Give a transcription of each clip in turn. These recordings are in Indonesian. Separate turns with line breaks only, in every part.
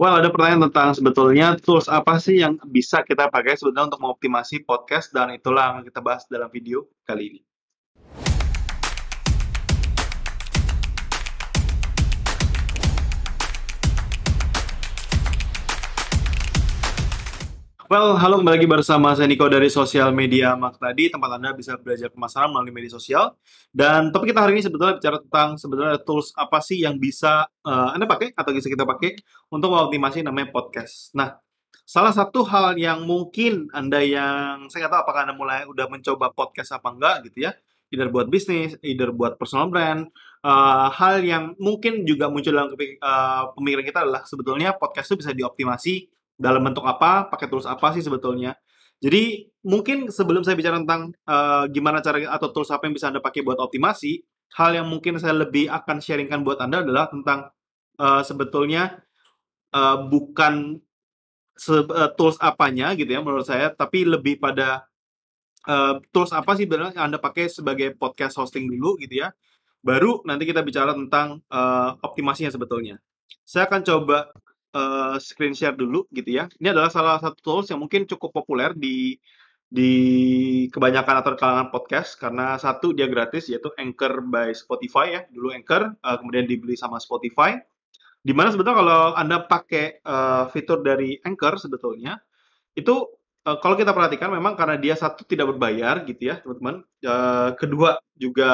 Well, ada pertanyaan tentang sebetulnya tools apa sih yang bisa kita pakai sebetulnya untuk mengoptimasi podcast dan itulah yang kita bahas dalam video kali ini. Well, halo kembali lagi bersama saya Niko dari sosial media Mak tadi, tempat Anda bisa belajar pemasaran melalui media sosial. Dan topik kita hari ini sebetulnya bicara tentang sebetulnya tools apa sih yang bisa uh, Anda pakai atau bisa kita pakai untuk mengoptimasi namanya podcast. Nah, salah satu hal yang mungkin Anda yang saya nggak tahu apakah Anda mulai udah mencoba podcast apa enggak gitu ya, either buat bisnis, either buat personal brand, uh, hal yang mungkin juga muncul dalam uh, pemikiran kita adalah sebetulnya podcast itu bisa dioptimasi dalam bentuk apa, pakai tools apa sih sebetulnya. Jadi mungkin sebelum saya bicara tentang uh, gimana cara atau tools apa yang bisa Anda pakai buat optimasi, hal yang mungkin saya lebih akan sharingkan buat Anda adalah tentang uh, sebetulnya uh, bukan se tools apanya gitu ya menurut saya, tapi lebih pada uh, tools apa sih sebenarnya Anda pakai sebagai podcast hosting dulu gitu ya. Baru nanti kita bicara tentang uh, optimasinya sebetulnya. Saya akan coba uh, screen share dulu gitu ya. Ini adalah salah satu tools yang mungkin cukup populer di di kebanyakan atau kalangan podcast karena satu dia gratis yaitu Anchor by Spotify ya dulu Anchor uh, kemudian dibeli sama Spotify dimana sebetulnya kalau anda pakai uh, fitur dari Anchor sebetulnya itu uh, kalau kita perhatikan memang karena dia satu tidak berbayar gitu ya teman-teman uh, kedua juga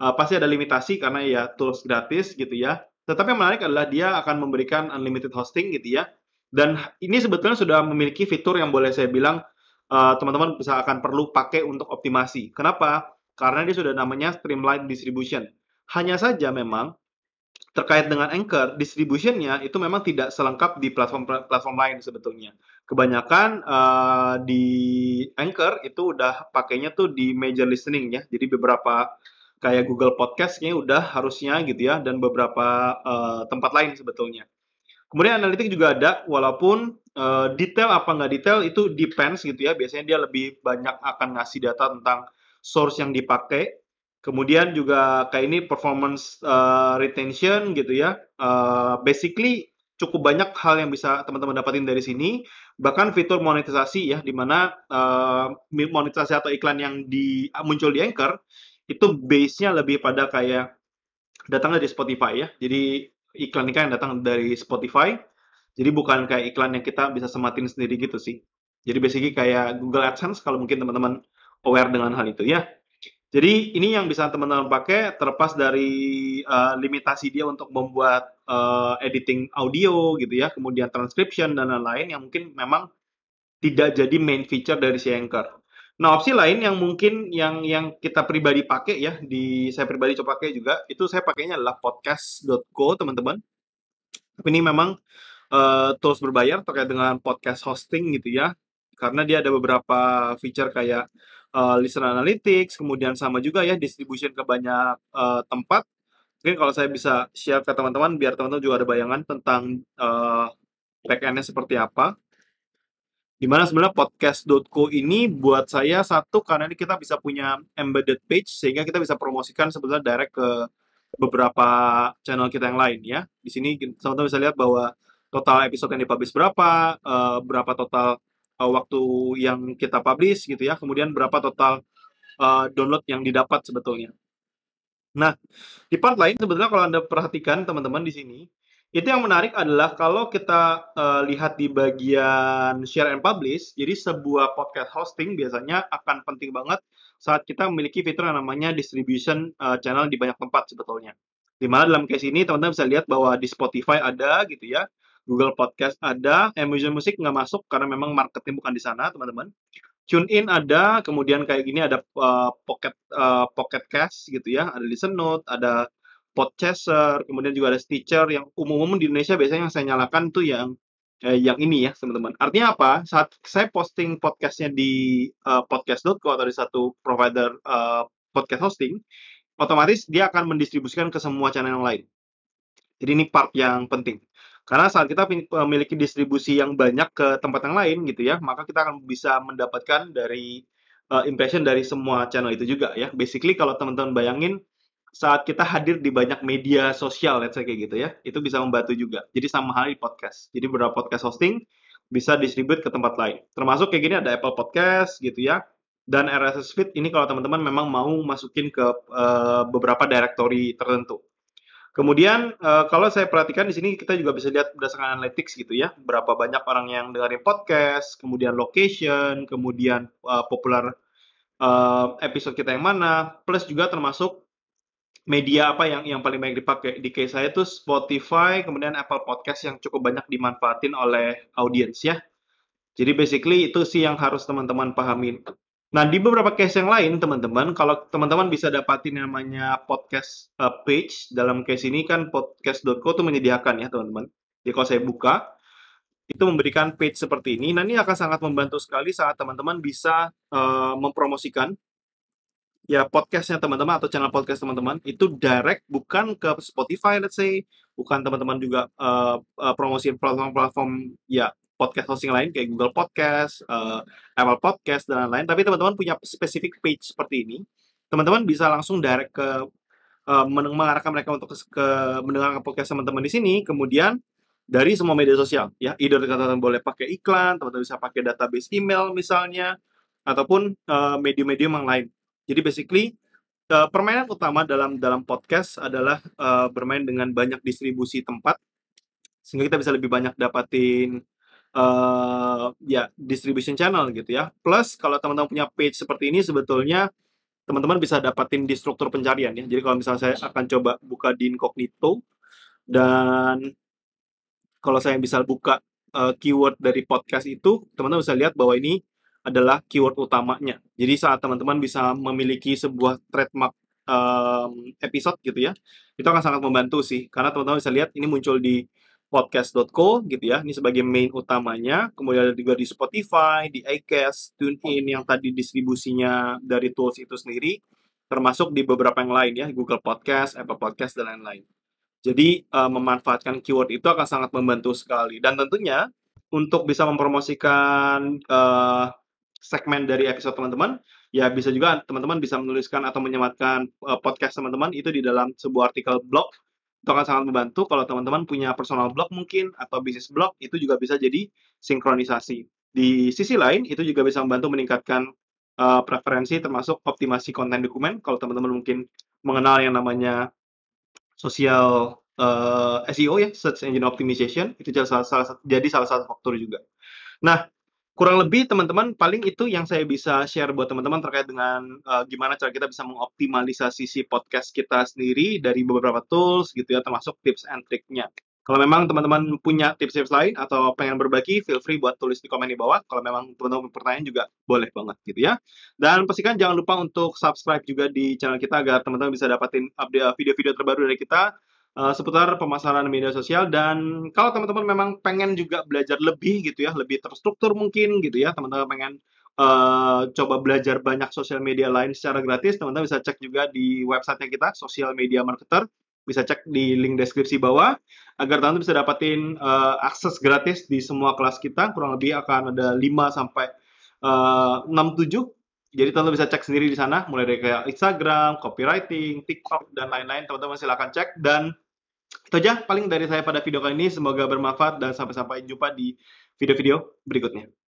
uh, pasti ada limitasi karena ya tools gratis gitu ya tetapi yang menarik adalah dia akan memberikan unlimited hosting gitu ya. Dan ini sebetulnya sudah memiliki fitur yang boleh saya bilang eh, teman-teman uh, bisa akan perlu pakai untuk optimasi. Kenapa? Karena dia sudah namanya streamline distribution. Hanya saja memang terkait dengan Anchor, distributionnya itu memang tidak selengkap di platform-platform lain sebetulnya. Kebanyakan uh, di Anchor itu udah pakainya tuh di major listening ya, jadi beberapa kayak Google Podcast kayaknya udah harusnya gitu ya dan beberapa uh, tempat lain sebetulnya. Kemudian analitik juga ada walaupun uh, detail apa nggak detail itu depends gitu ya. Biasanya dia lebih banyak akan ngasih data tentang source yang dipakai. Kemudian juga kayak ini performance uh, retention gitu ya. Uh, basically cukup banyak hal yang bisa teman-teman dapatin dari sini. Bahkan fitur monetisasi ya, di mana uh, monetisasi atau iklan yang di, muncul di Anchor itu base-nya lebih pada kayak datang dari Spotify ya. Jadi iklan ini kan yang datang dari Spotify. Jadi bukan kayak iklan yang kita bisa sematin sendiri gitu sih. Jadi basically kayak Google AdSense kalau mungkin teman-teman aware dengan hal itu ya. Jadi ini yang bisa teman-teman pakai terlepas dari uh, limitasi dia untuk membuat uh, editing audio gitu ya, kemudian transcription dan lain-lain yang mungkin memang tidak jadi main feature dari si Anchor. Nah, opsi lain yang mungkin yang yang kita pribadi pakai ya, di saya pribadi coba pakai juga, itu saya pakainya adalah podcast.co, teman-teman. Tapi Ini memang uh, tools berbayar terkait dengan podcast hosting gitu ya. Karena dia ada beberapa feature kayak uh, listener analytics, kemudian sama juga ya distribution ke banyak uh, tempat. Mungkin kalau saya bisa share ke teman-teman biar teman-teman juga ada bayangan tentang uh, backend-nya seperti apa. Dimana sebenarnya podcast.co ini buat saya satu karena ini kita bisa punya embedded page sehingga kita bisa promosikan sebenarnya direct ke beberapa channel kita yang lain ya. Di sini teman-teman bisa lihat bahwa total episode yang dipublish berapa, uh, berapa total uh, waktu yang kita publish gitu ya, kemudian berapa total uh, download yang didapat sebetulnya. Nah, di part lain sebetulnya kalau Anda perhatikan teman-teman di sini, itu yang menarik adalah kalau kita uh, lihat di bagian share and publish, jadi sebuah podcast hosting biasanya akan penting banget saat kita memiliki fitur yang namanya distribution uh, channel di banyak tempat sebetulnya. Di mana dalam case ini teman-teman bisa lihat bahwa di Spotify ada gitu ya, Google Podcast ada, Amazon Music nggak masuk karena memang marketnya bukan di sana teman-teman. Tune In ada, kemudian kayak gini ada uh, Pocket uh, Pocket Cast gitu ya, ada Listen Note, ada Podchaser, kemudian juga ada Stitcher yang umum-umum di Indonesia biasanya yang saya nyalakan tuh yang eh, yang ini ya teman-teman. Artinya apa? Saat saya posting podcastnya di uh, eh, podcast.co atau di satu provider uh, podcast hosting, otomatis dia akan mendistribusikan ke semua channel yang lain. Jadi ini part yang penting. Karena saat kita eh, memiliki distribusi yang banyak ke tempat yang lain gitu ya, maka kita akan bisa mendapatkan dari uh, impression dari semua channel itu juga ya. Basically kalau teman-teman bayangin saat kita hadir di banyak media sosial, let's say kayak gitu ya, itu bisa membantu juga. Jadi sama hal di podcast. Jadi beberapa podcast hosting bisa distribute ke tempat lain. Termasuk kayak gini ada Apple Podcast gitu ya, dan RSS feed ini kalau teman-teman memang mau masukin ke uh, beberapa directory tertentu. Kemudian uh, kalau saya perhatikan di sini kita juga bisa lihat berdasarkan analytics gitu ya, berapa banyak orang yang dengerin podcast, kemudian location, kemudian uh, popular uh, episode kita yang mana, plus juga termasuk media apa yang yang paling banyak dipakai di case saya itu Spotify kemudian Apple Podcast yang cukup banyak dimanfaatin oleh audiens ya jadi basically itu sih yang harus teman-teman pahamin nah di beberapa case yang lain teman-teman kalau teman-teman bisa dapatin namanya podcast uh, page dalam case ini kan podcast.co itu menyediakan ya teman-teman jadi kalau saya buka itu memberikan page seperti ini. Nah, ini akan sangat membantu sekali saat teman-teman bisa uh, mempromosikan ya podcastnya teman-teman atau channel podcast teman-teman itu direct bukan ke Spotify let's say bukan teman-teman juga uh, eh, uh, eh, promosi platform-platform ya podcast hosting lain kayak Google Podcast, uh, Apple Podcast dan lain-lain tapi teman-teman punya specific page seperti ini teman-teman bisa langsung direct ke uh, mengarahkan mereka untuk ke, ke mendengarkan podcast teman-teman di sini kemudian dari semua media sosial ya either teman-teman boleh pakai iklan teman-teman bisa pakai database email misalnya ataupun uh, medium-medium yang lain jadi basically uh, permainan utama dalam dalam podcast adalah uh, bermain dengan banyak distribusi tempat sehingga kita bisa lebih banyak dapatin uh, ya distribution channel gitu ya. Plus kalau teman-teman punya page seperti ini sebetulnya teman-teman bisa dapatin di struktur pencarian ya. Jadi kalau misalnya saya akan coba buka di incognito
dan
kalau saya bisa buka uh, keyword dari podcast itu, teman-teman bisa lihat bahwa ini adalah keyword utamanya. Jadi saat teman-teman bisa memiliki sebuah trademark um, episode gitu ya, itu akan sangat membantu sih. Karena teman-teman bisa lihat ini muncul di podcast.co gitu ya, ini sebagai main utamanya. Kemudian ada juga di Spotify, di iCast, TuneIn yang tadi distribusinya dari tools itu sendiri, termasuk di beberapa yang lain ya, Google Podcast, Apple Podcast, dan lain-lain. Jadi uh, memanfaatkan keyword itu akan sangat membantu sekali. Dan tentunya untuk bisa mempromosikan uh, segmen dari episode teman-teman. Ya bisa juga teman-teman bisa menuliskan atau menyematkan uh, podcast teman-teman itu di dalam sebuah artikel blog. Itu akan sangat membantu kalau teman-teman punya personal blog mungkin atau bisnis blog itu juga bisa jadi sinkronisasi. Di sisi lain itu juga bisa membantu meningkatkan uh, preferensi termasuk optimasi konten dokumen kalau teman-teman mungkin mengenal yang namanya sosial uh, eh, SEO ya search engine optimization itu salah, salah, jadi salah satu faktor juga. Nah, kurang lebih teman-teman paling itu yang saya bisa share buat teman-teman terkait dengan uh, gimana cara kita bisa mengoptimalisasi si podcast kita sendiri dari beberapa tools gitu ya termasuk tips and triknya. Kalau memang teman-teman punya tips-tips lain atau pengen berbagi, feel free buat tulis di komen di bawah. Kalau memang teman-teman pertanyaan juga boleh banget gitu ya. Dan pastikan jangan lupa untuk subscribe juga di channel kita agar teman-teman bisa dapatin update eh, video-video terbaru dari kita Eh, seputar pemasaran media sosial dan kalau teman-teman memang pengen juga belajar lebih gitu ya, lebih terstruktur mungkin gitu ya, teman-teman pengen uh, coba belajar banyak sosial media lain secara gratis, teman-teman bisa cek juga di websitenya kita, sosial Media Marketer bisa cek di link deskripsi bawah agar teman-teman bisa dapatin uh, eh, akses gratis di semua kelas kita kurang lebih akan ada 5 sampai uh, tujuh jadi teman-teman bisa cek sendiri di sana, mulai dari kayak Instagram, copywriting, TikTok, dan lain-lain. Teman-teman silahkan cek. Dan itu aja paling dari saya pada video kali ini. Semoga bermanfaat dan sampai-sampai jumpa di video-video berikutnya.